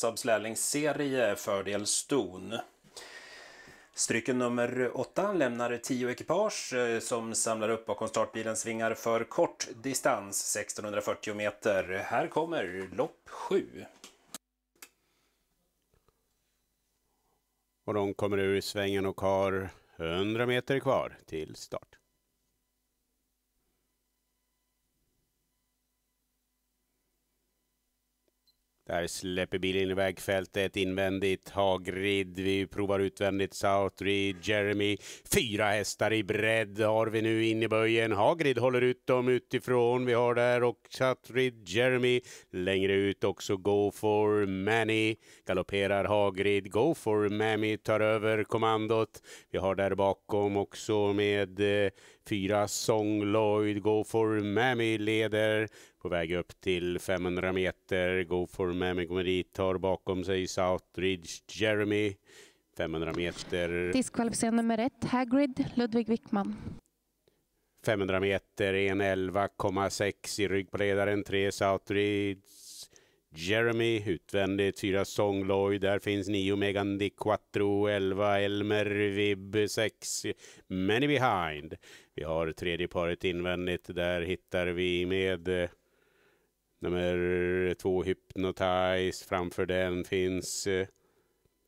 Saabs lärlingsserie fördel ston. Stryken nummer åtta lämnar tio ekipage eh, som samlar upp bakom startbilens vingar för kort distans, 1640 meter. Här kommer lopp sju. Och de kommer ur svängen och har 100 meter kvar till start. Där släpper bilen iväg fältet invändigt. Hagrid, vi provar utvändigt. Southry, Jeremy. Fyra hästar i bredd har vi nu in i böjen. Hagrid håller ut dem utifrån. Vi har där och Southry, Jeremy. Längre ut också Go for Manny. Galopperar Hagrid. Go for Mammy tar över kommandot. Vi har där bakom också med eh, fyra Song Lloyd. Go for Mammy leder på väg upp till 500 meter. Go for Mamigomedit tar bakom sig Southridge Jeremy. 500 meter. Diskvalificer nummer ett, Hagrid, Ludvig Wickman. 500 meter, 11,6 i rygg på ledaren. 3 Southridge. Jeremy utvändigt, 4 Song Lloyd, där finns 9 Megan Di Quattro, 11 Elmer Vib, 6 Many Behind. Vi har tredje paret invändigt, där hittar vi med Nummer två Hypnotize. Framför den finns eh,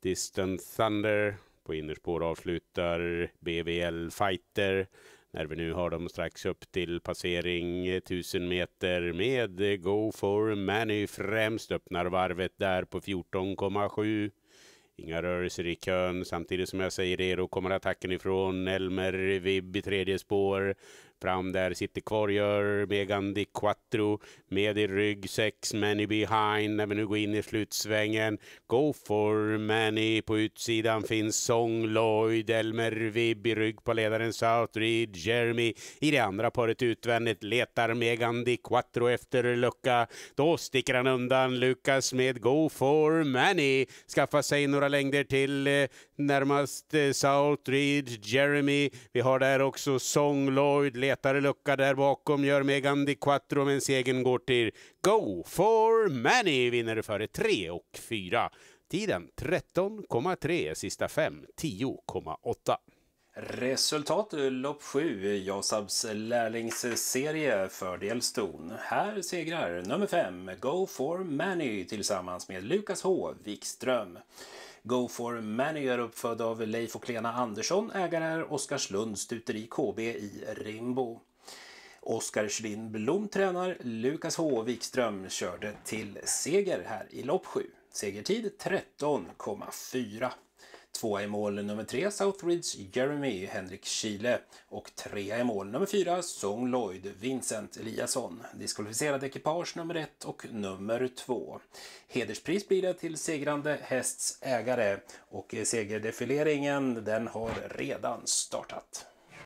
Distant Thunder. På innerspår avslutar BVL Fighter. När vi nu har dem strax upp till passering 1000 eh, meter med eh, Go for Many främst öppnar varvet där på 14,7. Inga rörelser i kön. Samtidigt som jag säger det, då kommer attacken ifrån Elmer Vibb i tredje spår. Fram där sitter kvar gör Megan Di Quattro med i rygg. Sex Manny behind när vi nu går in i slutsvängen. Go for Manny. På utsidan finns Song Lloyd. Elmer Vibb i rygg på ledaren Southridge. Jeremy i det andra paret utvändigt letar Megan Di Quattro efter lucka. Då sticker han undan. Lukas med Go for Manny. Skaffar sig några längder till eh, närmast South eh, Ridge, Jeremy. Vi har där också Song Lloyd, letar lucka där bakom, gör Megan Di Quattro men segern går till Go for Many, vinner före 3 och 4. Tiden 13,3, sista 5 10,8. Resultat lopp 7, JASABs lärlingsserie fördel ston. Här segrar nummer 5, Go for Manny tillsammans med Lukas H Wikström. Go for Manny är uppfödd av Leif och Lena Andersson, ägare är Oskarslunds stuteri KB i Rimbo. Oskar Schwinn Blom tränar, Lukas H Wikström körde till seger här i lopp 7. Segertid 13,4. Tvåa i mål nummer tre Southridge Jeremy Henrik Chile och trea i mål nummer fyra Song Lloyd Vincent Eliasson. Diskvalificerade ekipage nummer ett och nummer två. Hederspris blir det till segrande hästs ägare och segerdefileringen den har redan startat.